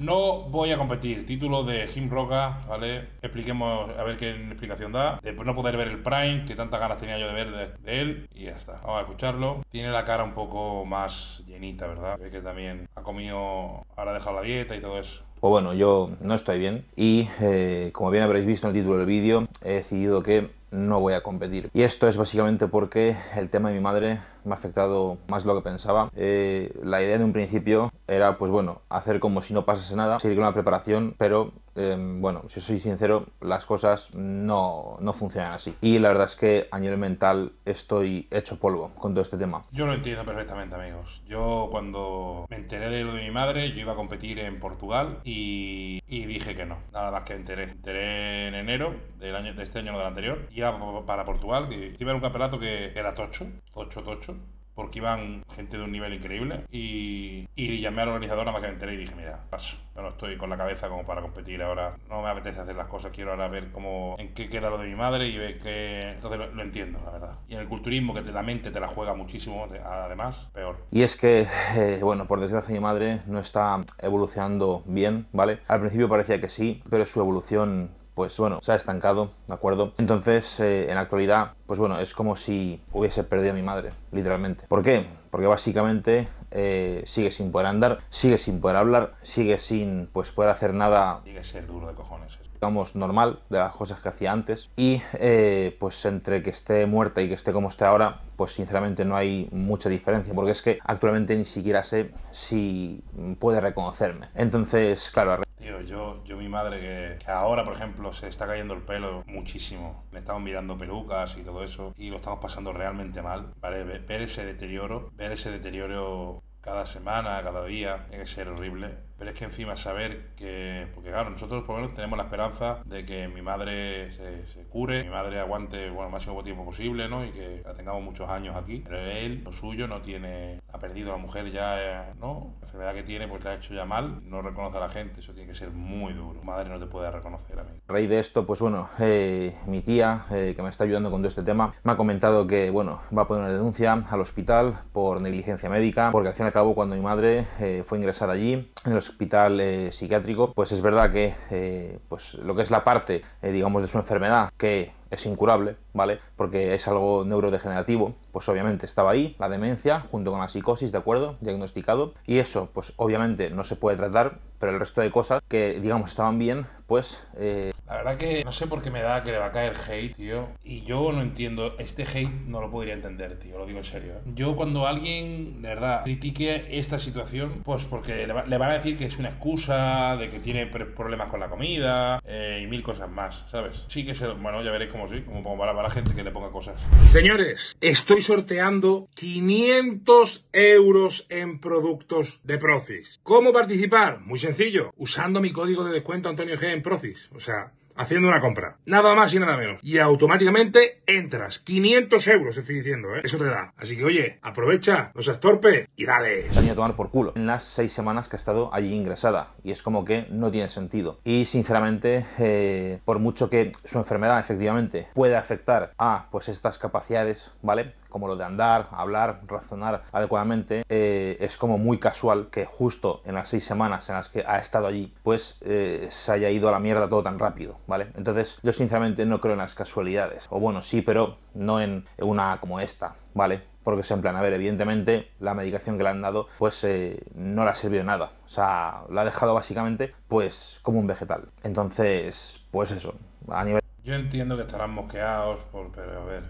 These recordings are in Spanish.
No voy a competir. Título de Jim Roca, ¿vale? Expliquemos, a ver qué explicación da. Después no poder ver el Prime, que tantas ganas tenía yo de ver de, él. Y ya está. Vamos a escucharlo. Tiene la cara un poco más llenita, ¿verdad? que también ha comido, ahora ha dejado la dieta y todo eso. Pues bueno, yo no estoy bien y eh, como bien habréis visto en el título del vídeo, he decidido que no voy a competir. Y esto es básicamente porque el tema de mi madre me ha afectado más de lo que pensaba. Eh, la idea de un principio era, pues bueno, hacer como si no pasase nada, seguir con la preparación, pero em, bueno, si soy sincero, las cosas no, funcionan así. Y la verdad es que a nivel mental estoy hecho polvo con todo este tema. Yo lo entiendo perfectamente, amigos. Yo cuando me enteré de lo de mi madre, yo iba a competir en Portugal y, dije que no. Nada más que enteré. enteré en enero del año, de este año o del anterior. Y para Portugal, que iba a un campeonato que era tocho, tocho, tocho, porque iban gente de un nivel increíble. Y, llamé al organizador más que enteré y dije, mira, paso, no estoy con la cabeza como para competir ahora, no me apetece hacer las cosas, quiero ahora ver cómo, en qué queda lo de mi madre y ver qué... Entonces lo, entiendo, la verdad. Y en el culturismo, que la mente te la juega muchísimo, además, peor. Y es que, eh, bueno, por desgracia mi madre no está evolucionando bien, ¿vale? Al principio parecía que sí, pero su evolución pues bueno, se ha estancado, ¿de acuerdo? Entonces, eh, en la actualidad, pues bueno, es como si hubiese perdido a mi madre, literalmente. ¿Por qué? Porque básicamente eh, sigue sin poder andar, sigue sin poder hablar, sigue sin pues poder hacer nada. Sigue ser duro de cojones digamos, normal de las cosas que hacía antes. Y eh, pues entre que esté muerta y que esté como esté ahora, pues sinceramente no hay mucha diferencia, porque es que actualmente ni siquiera sé si puede reconocerme. Entonces, claro, Tío, yo, yo mi madre que, que, ahora, por ejemplo, se está cayendo el pelo muchísimo. me estamos mirando pelucas y todo eso y lo estamos pasando realmente mal, ¿vale? Ver ese deterioro, ver ese deterioro cada semana, cada día, tiene que ser horrible. Pero es que encima saber que, porque claro, nosotros por lo menos tenemos la esperanza de que mi madre se, se cure, mi madre aguante bueno, el máximo tiempo posible, ¿no? Y que la tengamos muchos años aquí. Pero él, lo suyo, no tiene, ha perdido a la mujer ya, eh, ¿no? La enfermedad que tiene, pues la ha hecho ya mal, no reconoce a la gente, eso tiene que ser muy duro. Madre no te puede reconocer a mí. Rey de esto, pues bueno, eh, mi tía, eh, que me está ayudando con todo este tema, me ha comentado que, bueno, va a poner una denuncia al hospital por negligencia médica, porque al fin y al cabo, cuando mi madre eh, fue ingresada allí, en los hospital eh, psiquiátrico, pues es verdad que eh, pues lo que es la parte, eh, digamos, de su enfermedad que es incurable, ¿vale? Porque es algo neurodegenerativo, pues obviamente estaba ahí, la demencia, junto con la psicosis, ¿de acuerdo? Diagnosticado. Y eso, pues obviamente no se puede tratar, pero el resto de cosas que, digamos, estaban bien, pues... Eh... La verdad que no sé por qué me da que le va a caer hate, tío. Y yo no entiendo, este hate no lo podría entender, tío, lo digo en serio. ¿eh? Yo cuando alguien, de verdad, critique esta situación, pues porque le, van a decir que es una excusa, de que tiene problemas con la comida eh, y mil cosas más, ¿sabes? Sí que es, bueno, ya veré cómo como como para, la gente que le ponga cosas. Señores, estoy sorteando 500 euros en productos de Profis. ¿Cómo participar? Muy sencillo, usando mi código de descuento Antonio G en Profis. O sea, haciendo una compra. Nada más y nada menos. Y automáticamente entras. 500 euros, estoy diciendo, ¿eh? Eso te da. Así que, oye, aprovecha, no seas torpe y dale. Se a tomar por culo en las seis semanas que ha estado allí ingresada. Y es como que no tiene sentido. Y sinceramente, eh, por mucho que su enfermedad efectivamente pueda afectar a pues estas capacidades, ¿vale? como lo de andar, hablar, razonar adecuadamente, eh, es como muy casual que justo en las seis semanas en las que ha estado allí, pues eh, se haya ido a la mierda todo tan rápido, ¿vale? Entonces yo sinceramente no creo en las casualidades, o bueno, sí, pero no en una como esta, ¿vale? porque se en plan, a ver, evidentemente la medicación que le han dado pues eh, no le ha servido nada, o sea, la ha dejado básicamente pues como un vegetal. Entonces, pues eso, a nivel... Yo entiendo que estarán mosqueados, por, pero a ver,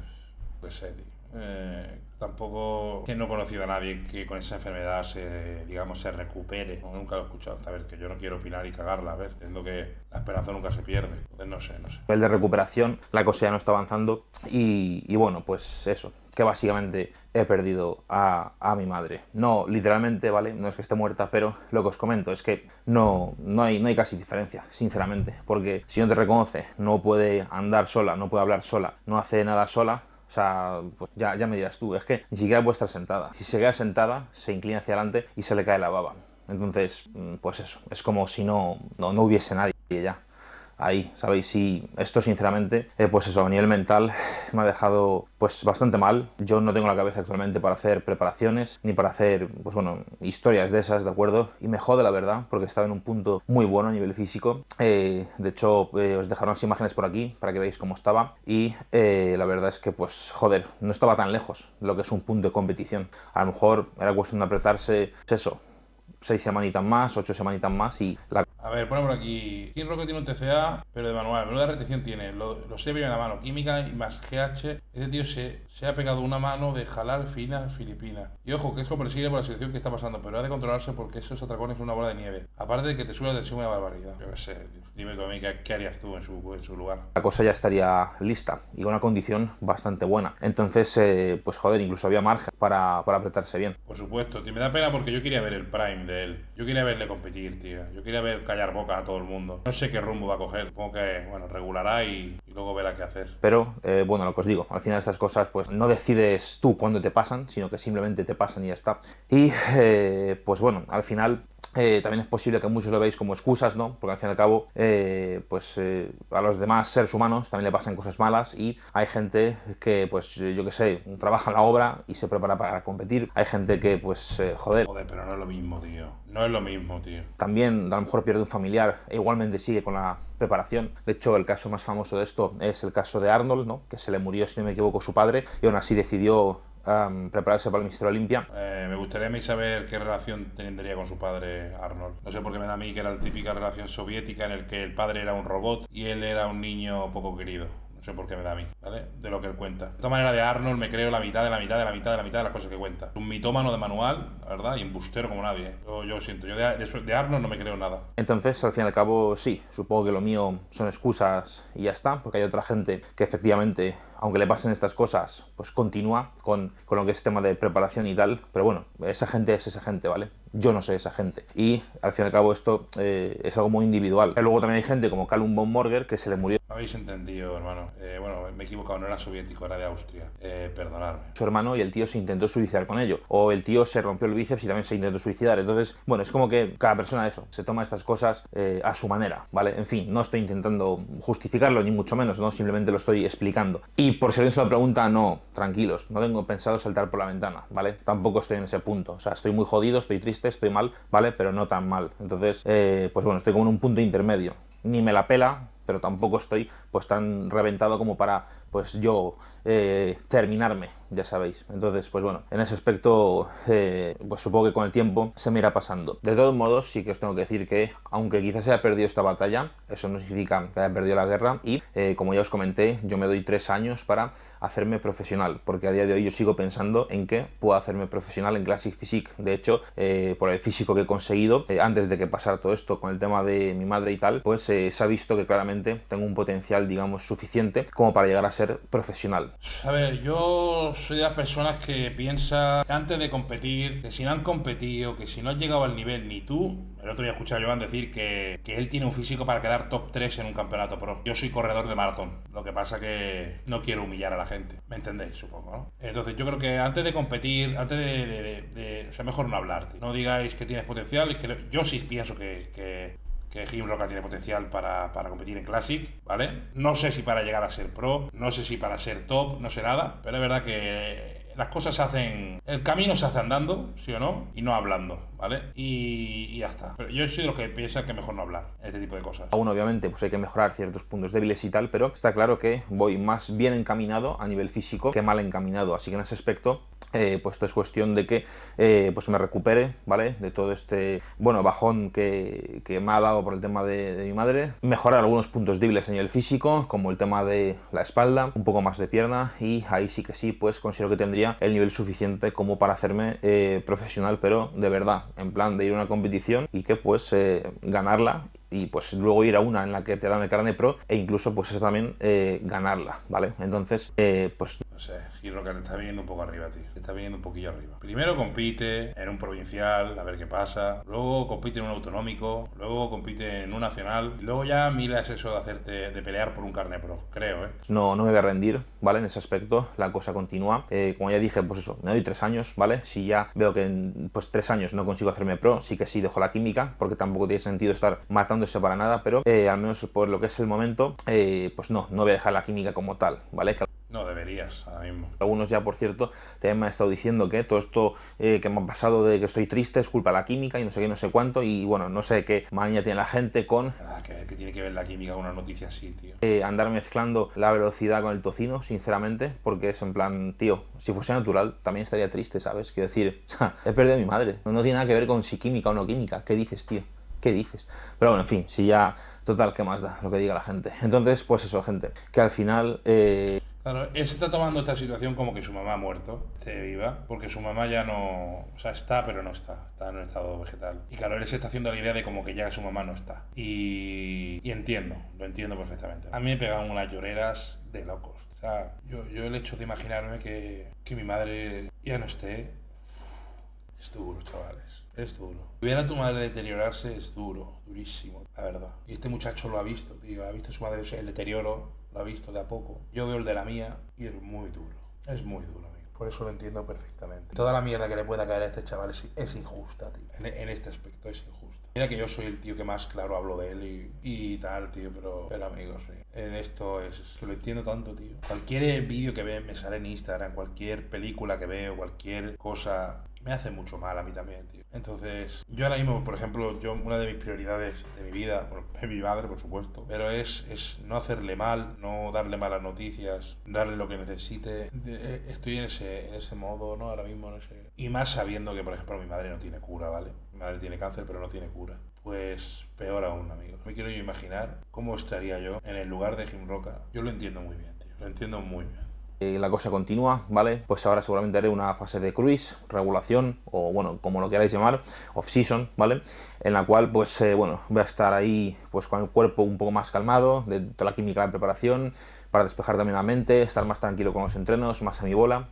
pues sé, eh, tampoco que no he conocido a nadie que con esa enfermedad se, digamos, se recupere. nunca lo he escuchado. A ver, que yo no quiero opinar y cagarla. A ver, entiendo que la esperanza nunca se pierde. Entonces, no sé, no sé. El de recuperación, la cosa ya no está avanzando. Y, bueno, pues eso. Que básicamente he perdido a, mi madre. No, literalmente, ¿vale? No es que esté muerta, pero lo que os comento es que no, no, hay, no hay casi diferencia, sinceramente. Porque si no te reconoce, no puede andar sola, no puede hablar sola, no hace nada sola, o sea, pues ya, ya me dirás tú, es que ni siquiera puede estar sentada. Si se queda sentada, se inclina hacia adelante y se le cae la baba. Entonces, mm, pues eso, es como si no, no, no hubiese nadie ya ahí, ¿sabéis? Y esto, sinceramente, eh, pues eso, a nivel mental me ha dejado pues bastante mal. Yo no tengo la cabeza actualmente para hacer preparaciones, ni para hacer, pues bueno, historias de esas, ¿de acuerdo? Y me jode, la verdad, porque estaba en un punto muy bueno a nivel físico. Eh, de hecho, eh, os dejaré unas imágenes por aquí para que veáis cómo estaba. Y la verdad es que, pues, joder, no estaba tan lejos lo que es un punto de competición. A lo mejor era cuestión de apretarse, pues eso, seis semanitas más, ocho semanitas más y la... A ver, pone por aquí. King Rocket tiene un TCA, pero de manual. de retención tiene. Lo, lo sé en la mano. Química y más GH. Este tío se, se ha pegado una mano de jalar fina filipina. Y ojo, que es comprensible por la situación que está pasando, pero ha de controlarse porque esos atracones son una bola de nieve. Aparte de que te sube la tensión una barbaridad. Yo qué sé, dime tú a mí qué, harías tú en su, lugar. La cosa ya estaría lista y con una condición bastante buena. Entonces, eh, pues joder, incluso había margen para, apretarse bien. Por supuesto, tío. me da pena porque yo quería ver el prime de él. Yo quería verle competir, tío. Yo quería ver callar boca a todo el mundo. No sé qué rumbo va a coger. Supongo que, bueno, regulará y, luego verá qué hacer. Pero, eh, bueno, lo que os digo, al final estas cosas, pues no decides tú cuándo te pasan, sino que simplemente te pasan y ya está. Y eh, pues bueno, al final eh, también es posible que muchos lo veáis como excusas, ¿no? Porque al fin y al cabo, eh, pues eh, a los demás seres humanos también le pasan cosas malas y hay gente que, pues yo qué sé, trabaja en la obra y se prepara para competir. Hay gente que, pues, joder. Joder, pero no es lo mismo, tío. No es lo mismo, tío. También a lo mejor pierde un familiar e igualmente sigue con la preparación. De hecho, el caso más famoso de esto es el caso de Arnold, ¿no? Que se le murió, si no me equivoco, su padre y aún así decidió prepararse para el Mister Olimpia. Eh, me gustaría a mí saber qué relación tendría con su padre Arnold. No sé por qué me da a mí que era la típica relación soviética en el que el padre era un robot y él era un niño poco querido. No sé por qué me da a mí, ¿vale? De lo que él cuenta. De esta manera de Arnold me creo la mitad de la mitad de la mitad de la mitad de las cosas que cuenta. Un mitómano de manual, verdad, y embustero como nadie. ¿eh? Yo, siento, yo de, de, Arnold no me creo nada. Entonces, al fin y al cabo, sí, supongo que lo mío son excusas y ya está, porque hay otra gente que efectivamente aunque le pasen estas cosas, pues continúa con, con, lo que es este tema de preparación y tal. Pero bueno, esa gente es esa gente, ¿vale? Yo no soy esa gente. Y al fin y al cabo esto eh, es algo muy individual. Y luego también hay gente como Calum von Morger que se le murió. habéis entendido, hermano. Eh, bueno, me he equivocado, no era soviético, era de Austria. Eh, perdonadme. Su hermano y el tío se intentó suicidar con ello. O el tío se rompió el bíceps y también se intentó suicidar. Entonces, bueno, es como que cada persona eso, se toma estas cosas eh, a su manera, ¿vale? En fin, no estoy intentando justificarlo, ni mucho menos, ¿no? Simplemente lo estoy explicando. Y y por si alguien se lo pregunta, no, tranquilos, no tengo pensado saltar por la ventana, ¿vale? Tampoco estoy en ese punto. O sea, estoy muy jodido, estoy triste, estoy mal, ¿vale? Pero no tan mal. Entonces, eh, pues bueno, estoy como en un punto intermedio. Ni me la pela, pero tampoco estoy pues tan reventado como para pues yo eh, terminarme, ya sabéis. Entonces, pues bueno, en ese aspecto, eh, pues supongo que con el tiempo se me irá pasando. De todos modos, sí que os tengo que decir que, aunque quizás haya perdido esta batalla, eso no significa que haya perdido la guerra y, eh, como ya os comenté, yo me doy tres años para hacerme profesional, porque a día de hoy yo sigo pensando en que puedo hacerme profesional en Classic Physique. De hecho, eh, por el físico que he conseguido, eh, antes de que pasara todo esto con el tema de mi madre y tal, pues eh, se ha visto que claramente tengo un potencial, digamos, suficiente como para llegar a ser profesional. A ver, yo soy de las personas que piensa que antes de competir, que si no han competido, que si no has llegado al nivel ni tú, el otro día escuché a Joan decir que, que, él tiene un físico para quedar top 3 en un campeonato pro. Yo soy corredor de maratón. Lo que pasa que no quiero humillar a la gente. ¿Me entendéis, supongo, no? Entonces, yo creo que antes de competir, antes de. o sea, mejor no hablarte. No digáis que tienes potencial. Que, yo sí pienso que, que Jim Roca tiene potencial para, para, competir en Classic, ¿vale? No sé si para llegar a ser pro, no sé si para ser top, no sé nada, pero es verdad que las cosas se hacen, el camino se hace andando, sí o no, y no hablando, ¿vale? Y, hasta ya está. Pero yo soy de los que piensa que mejor no hablar, este tipo de cosas. Aún obviamente pues hay que mejorar ciertos puntos débiles y tal, pero está claro que voy más bien encaminado a nivel físico que mal encaminado, así que en ese aspecto eh, pues esto es cuestión de que eh, pues me recupere, ¿vale? De todo este, bueno, bajón que, que me ha dado por el tema de, mi madre. Mejorar algunos puntos débiles a nivel físico, como el tema de la espalda, un poco más de pierna, y ahí sí que sí, pues considero que tendría el nivel suficiente como para hacerme eh, profesional, pero de verdad, en plan de ir a una competición y que pues eh, ganarla y pues luego ir a una en la que te dan el carne pro e incluso pues también eh, ganarla, ¿vale? Entonces, pues... No sé. Y Roca te está viniendo un poco arriba, tío. Te está viniendo un poquillo arriba. Primero compite en un provincial, a ver qué pasa. Luego compite en un autonómico. Luego compite en un nacional. luego ya mira eso de hacerte, de pelear por un carne pro, creo, ¿eh? No, no me voy a rendir, ¿vale? En ese aspecto la cosa continúa. Eh, como ya dije, pues eso, me doy tres años, ¿vale? Si ya veo que en pues, tres años no consigo hacerme pro, sí que sí dejo la química, porque tampoco tiene sentido estar matándose para nada, pero eh, al menos por lo que es el momento, eh, pues no, no voy a dejar la química como tal, ¿vale? No deberías, ahora mismo. Algunos ya, por cierto, también me han estado diciendo que todo esto eh, que me ha pasado de que estoy triste es culpa de la química y no sé qué, no sé cuánto. Y bueno, no sé qué maña tiene la gente con... Ah, que, tiene que ver la química con una noticia así, tío. Eh, andar mezclando la velocidad con el tocino, sinceramente, porque es en plan, tío, si fuese natural también estaría triste, ¿sabes? Quiero decir, he perdido a mi madre. No, tiene nada que ver con si química o no química. ¿Qué dices, tío? ¿Qué dices? Pero bueno, en fin, si ya... Total, ¿qué más da lo que diga la gente? Entonces, pues eso, gente, que al final... Eh, Claro, él se está tomando esta situación como que su mamá ha muerto, esté viva, porque su mamá ya no. O sea, está, pero no está. Está en un estado vegetal. Y claro, él se está haciendo la idea de como que ya su mamá no está. Y, y entiendo, lo entiendo perfectamente. A mí me pegan unas lloreras de locos. O sea, yo, yo el hecho de imaginarme que, que mi madre ya no esté. Es duro, chavales. Es duro. Ver a tu madre deteriorarse es duro, durísimo, la verdad. Y este muchacho lo ha visto, tío. Ha visto su madre o el deterioro lo ha visto de a poco. Yo veo el de la mía y es muy duro. Es muy duro, amigo. Por eso lo entiendo perfectamente. Toda la mierda que le pueda caer a este chaval es, injusta, tío. En, este aspecto es injusta. Mira que yo soy el tío que más, claro, hablo de él y, tal, tío, pero, pero amigos, sí. en esto es, lo entiendo tanto, tío. Cualquier vídeo que ve, me sale en Instagram, cualquier película que veo, cualquier cosa me hace mucho mal a mí también, tío. Entonces, yo ahora mismo, por ejemplo, yo una de mis prioridades de mi vida, es mi madre, por supuesto, pero es, es no hacerle mal, no darle malas noticias, darle lo que necesite. Eh, estoy en ese, en ese modo, ¿no? Ahora mismo, no sé. Y más sabiendo que, por ejemplo, mi madre no tiene cura, ¿vale? Mi madre tiene cáncer, pero no tiene cura. Pues peor aún, amigo. Me quiero yo imaginar cómo estaría yo en el lugar de Jim Roca. Yo lo entiendo muy bien, tío. Lo entiendo muy bien. Eh, la cosa continúa, ¿vale? Pues ahora seguramente haré una fase de cruise, regulación, o bueno, como lo queráis llamar, off-season, ¿vale? En la cual, pues eh, bueno, voy a estar ahí pues con el cuerpo un poco más calmado, de toda la química de preparación, para despejar también la mente, estar más tranquilo con los entrenos, más a mi bola,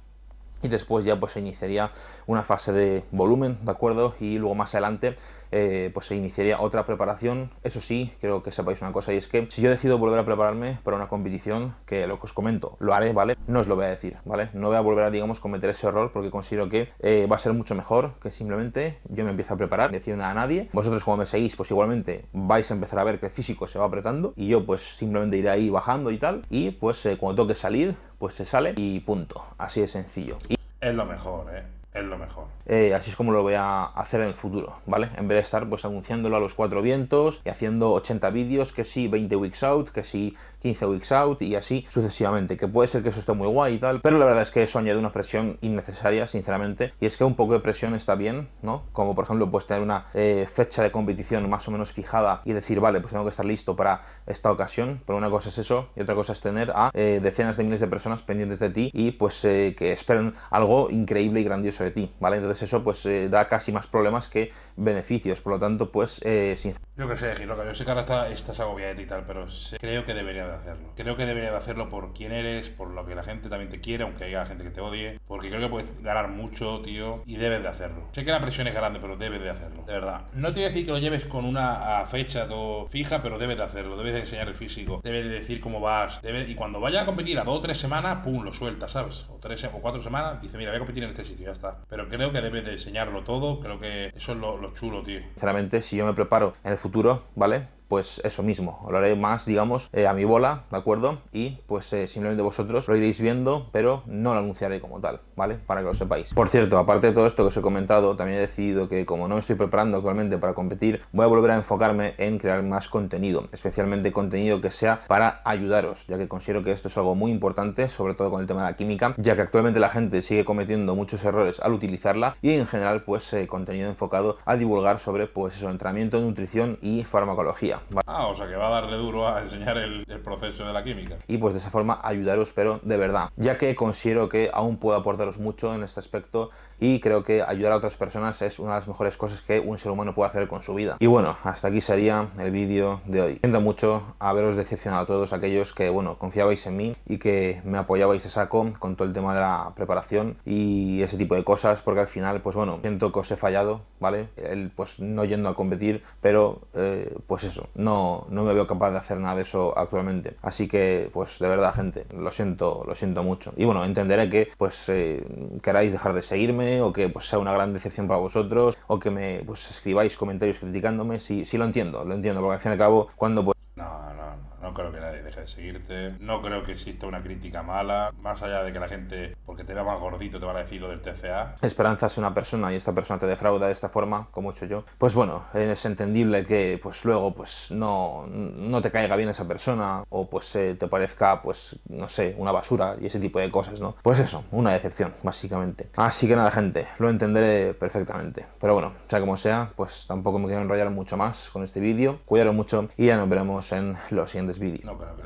y después ya pues se iniciaría una fase de volumen, ¿de acuerdo? Y luego más adelante eh, pues se iniciaría otra preparación. Eso sí, creo que sepáis una cosa, y es que si yo decido volver a prepararme para una competición, que lo que os comento, lo haré, ¿vale? No os lo voy a decir, ¿vale? No voy a volver a, digamos, cometer ese error porque considero que eh, va a ser mucho mejor que simplemente yo me empiezo a preparar, decir nada a nadie. Vosotros como me seguís, pues igualmente vais a empezar a ver que el físico se va apretando y yo pues simplemente iré ahí bajando y tal. Y pues eh, cuando tengo que salir, pues se sale y punto. Así de sencillo. Es lo mejor, ¿eh? es lo mejor. Eh, así es como lo voy a hacer en el futuro, ¿vale? En vez de estar pues anunciándolo a los cuatro vientos y haciendo 80 vídeos, que sí 20 weeks out, que sí 15 weeks out y así sucesivamente, que puede ser que eso esté muy guay y tal, pero la verdad es que eso añade una presión innecesaria, sinceramente, y es que un poco de presión está bien, ¿no? Como por ejemplo, pues tener una eh, fecha de competición más o menos fijada y decir, vale, pues tengo que estar listo para esta ocasión. Pero una cosa es eso y otra cosa es tener a eh, decenas de miles de personas pendientes de ti y pues eh, que esperen algo increíble y grandioso de ti, ¿vale? Entonces eso pues eh, da casi más problemas que beneficios. Por lo tanto, pues, eh, Yo que sé, Giroca, yo sé que ahora está, estás agobiada y tal, pero creo que debería de hacerlo. Creo que debería de hacerlo por quién eres, por lo que la gente también te quiere, aunque haya gente que te odie, porque creo que puedes ganar mucho, tío, y debes de hacerlo. Sé que la presión es grande, pero debes de hacerlo, de verdad. No te voy a decir que lo lleves con una fecha todo fija, pero debes de hacerlo, debes de enseñar el físico, debes de decir cómo vas, debes... y cuando vaya a competir a dos o tres semanas, pum, lo sueltas, ¿sabes? O tres o cuatro semanas, dice, mira, voy a competir en este sitio, ya está. Pero creo que debes de enseñarlo todo, creo que eso es lo chulo, tío. Sinceramente, si yo me preparo en el futuro, ¿vale? pues eso mismo, lo haré más, digamos, eh, a mi bola, ¿de acuerdo? Y pues eh, simplemente vosotros lo iréis viendo, pero no lo anunciaré como tal, ¿vale? Para que lo sepáis. Por cierto, aparte de todo esto que os he comentado, también he decidido que como no me estoy preparando actualmente para competir, voy a volver a enfocarme en crear más contenido, especialmente contenido que sea para ayudaros, ya que considero que esto es algo muy importante, sobre todo con el tema de la química, ya que actualmente la gente sigue cometiendo muchos errores al utilizarla y en general pues eh, contenido enfocado a divulgar sobre pues eso, entrenamiento, nutrición y farmacología. Ah, o sea que va a darle duro a enseñar el, proceso de la química. Y pues de esa forma ayudaros, pero de verdad, ya que considero que aún puedo aportaros mucho en este aspecto y creo que ayudar a otras personas es una de las mejores cosas que un ser humano puede hacer con su vida. Y bueno, hasta aquí sería el vídeo de hoy. Siento mucho haberos decepcionado a todos aquellos que, bueno, confiabais en mí y que me apoyabais a saco con todo el tema de la preparación y ese tipo de cosas, porque al final, pues bueno, siento que os he fallado, ¿vale? El, pues no yendo a competir, pero eh, pues eso, no, no me veo capaz de hacer nada de eso actualmente. Así que, pues de verdad, gente, lo siento, lo siento mucho. Y bueno, entenderé que, pues, eh, queráis dejar de seguirme, o que pues, sea una gran decepción para vosotros o que me pues, escribáis comentarios criticándome, si lo entiendo, lo entiendo, porque al fin y al cabo cuando pues... no, no no creo que nadie deje de seguirte, no creo que exista una crítica mala, más allá de que la gente, porque te vea más gordito, te va a decir lo del TFA Esperanza es una persona y esta persona te defrauda de esta forma, como he hecho yo. Pues bueno, es entendible que pues luego pues no, no te caiga bien esa persona o pues se eh, te parezca pues no sé, una basura y ese tipo de cosas, ¿no? Pues eso, una decepción, básicamente. Así que nada, gente, lo entenderé perfectamente. Pero bueno, sea como sea, pues tampoco me quiero enrollar mucho más con este vídeo. Cuídalo mucho y ya nos veremos en los siguientes no, pero que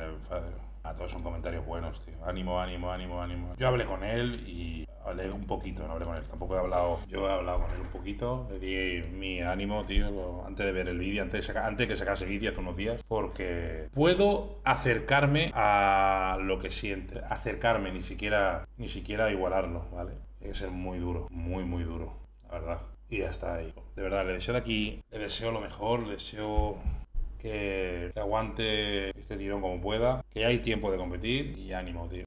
a todos son comentarios buenos, tío. Ánimo, ánimo, ánimo, ánimo. Yo hablé con él y hablé un poquito, no hablé con él, tampoco he hablado. Yo he hablado con él un poquito, le di mi ánimo, tío, antes de ver el vídeo, antes, de antes que sacase vídeo hace unos días, porque puedo acercarme a lo que siente, acercarme, ni siquiera, ni siquiera igualarlo, ¿vale? Tiene que ser muy duro, muy, muy duro, la verdad. Y ya está ahí. De verdad, le deseo de aquí, le deseo lo mejor, le deseo que, aguante este tirón como pueda, que hay tiempo de competir y ánimo, tío.